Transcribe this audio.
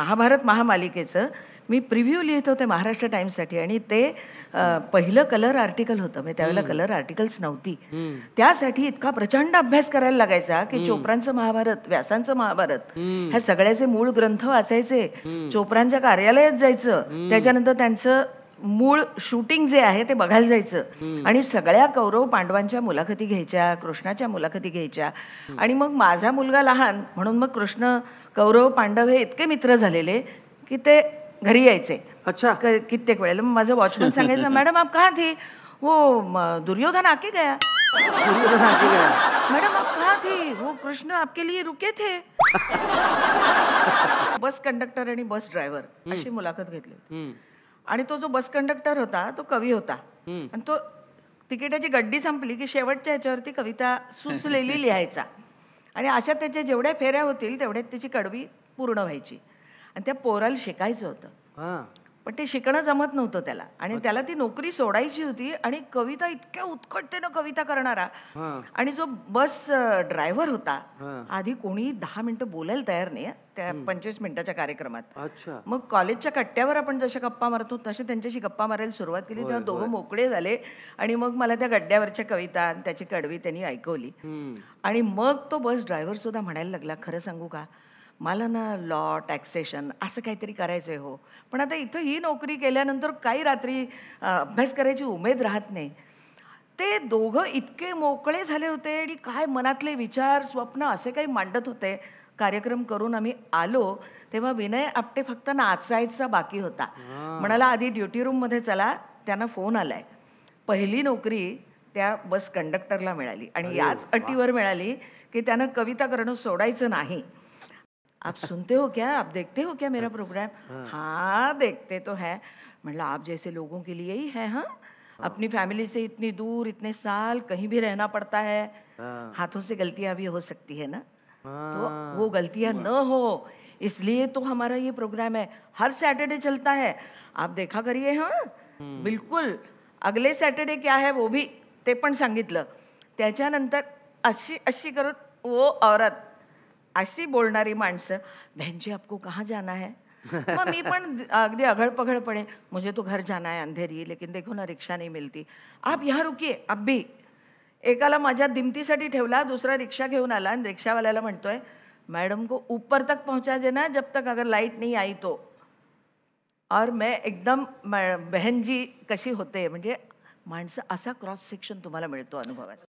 महाभारत महामालिकेचं मी preview लिहित होते महाराष्ट्र साठी आणि ते पहिलं कलर आर्टिकल होतं म्हणजे त्यावेळेला कलर आर्टिकल्स नव्हती त्यासाठी इतका प्रचंड अभ्यास करायला लागायचा की चोप्रांचं महाभारत व्यासांचं महाभारत ह्या सगळ्याचे मूळ ग्रंथ वाचायचे चोप्रांच्या कार्यालयात जायचं त्याच्यानंतर त्यांचं मूळ शूटिंग जे आहे ते बघायला जायचं आणि सगळ्या कौरव पांडवांच्या मुलाखती घ्यायच्या कृष्णाच्या मुलाखती घ्यायच्या आणि मग माझा मुलगा लहान म्हणून मग कृष्ण कौरव पांडव हे इतके मित्र झालेले की ते घरी यायचे अच्छा कित्येक वेळेला माझं वॉचमन सांगायचं मॅडम आप का थे वो दुर्योधन आके गया दुर्योधन आके गया मॅडम आप का थे वो कृष्ण आपके लिए रुके थे बस कंडक्टर आणि बस ड्रायव्हर अशी मुलाखत घेतली होती आणि तो जो बस कंडक्टर होता तो कवी होता आणि तो तिकिटाची गड्डी संपली की शेवटच्या ह्याच्यावरती कविता सुचलेली लिहायचा आणि अशा त्याच्या जेवढ्या फेऱ्या होतील तेवढ्यात त्याची कडवी पूर्ण व्हायची आणि त्या पोराला शिकायचं होतं पण ते शिकणं जमत नव्हतं त्याला आणि त्याला ती नोकरी सोडायची होती आणि कविता इतक्या उत्कटतेनं कविता करणारा आणि जो बस ड्रायव्हर होता आधी कोणी दहा मिनिटं बोलायला तयार नाही त्या पंचवीस मिनिटाच्या कार्यक्रमात मग कॉलेजच्या कट्ट्यावर आपण जशा गप्पा मारतो तसे त्यांच्याशी गप्पा मारायला सुरुवात केली तेव्हा दोघं मोकळे झाले आणि मग मला त्या गड्ड्यावरच्या कविता त्याची कडवी त्यांनी ऐकवली आणि मग तो बस ड्रायव्हर सुद्धा म्हणायला लागला खरं सांगू का मला ना लॉ टॅक्सेशन असं काहीतरी करायचंय हो पण आता इथं ही नोकरी केल्यानंतर काही रात्री अभ्यास करायची उमेद राहत नाही ते दोघं इतके मोकळे झाले होते आणि काय मनातले विचार स्वप्न असे काही मांडत होते कार्यक्रम करून आम्ही आलो तेव्हा विनय आपटे फक्त नाचायचा बाकी होता म्हणाला आधी ड्युटी रूममध्ये चला त्यांना फोन आलाय पहिली नोकरी त्या बस कंडक्टरला मिळाली आणि याच अटीवर मिळाली की त्यानं कविता करणं सोडायचं नाही आप सुनते हो क्या आप देखते हो क्या मेरा प्रोग्राम हाँ।, हाँ, देखते तो है मतलब आप जैसे लोगों के लिए ही है हाँ, हाँ। अपनी फैमिली से इतनी दूर इतने साल कहीं भी रहना पड़ता है हाँ। हाथों से गलतियां भी हो सकती है ना तो वो गलतियां न हो इसलिए तो हमारा ये प्रोग्राम है हर सैटरडे चलता है आप देखा करिए हाँ हम्म। बिल्कुल अगले सैटरडे क्या है वो भी ते पण सांगितलं त्याच्यानंतर अशी अशी करून वो औरत ऐसी बोलणारी माणसं बहनजी आपको कहाँ जाना है मम्मी पण अगदी अगड़ पड़े मुझे तो घर जाना है अंधेरी लेकिन देखो ना रिक्शा नहीं मिलती आप यहाँ रुकिए अब एकाला माझ्या दिमतीसाठी ठेवला दुसरा रिक्शा घेऊन आला आणि रिक्शावाल्याला म्हणतोय मैडम को ऊपर तक पहुंचा देना जब तक अगर लाइट नहीं आई तो और मैं एकदम बहन जी कशी होते म्हणजे माणसं असा क्रॉस सेक्शन तुम्हाला मिळतो अनुभवाचा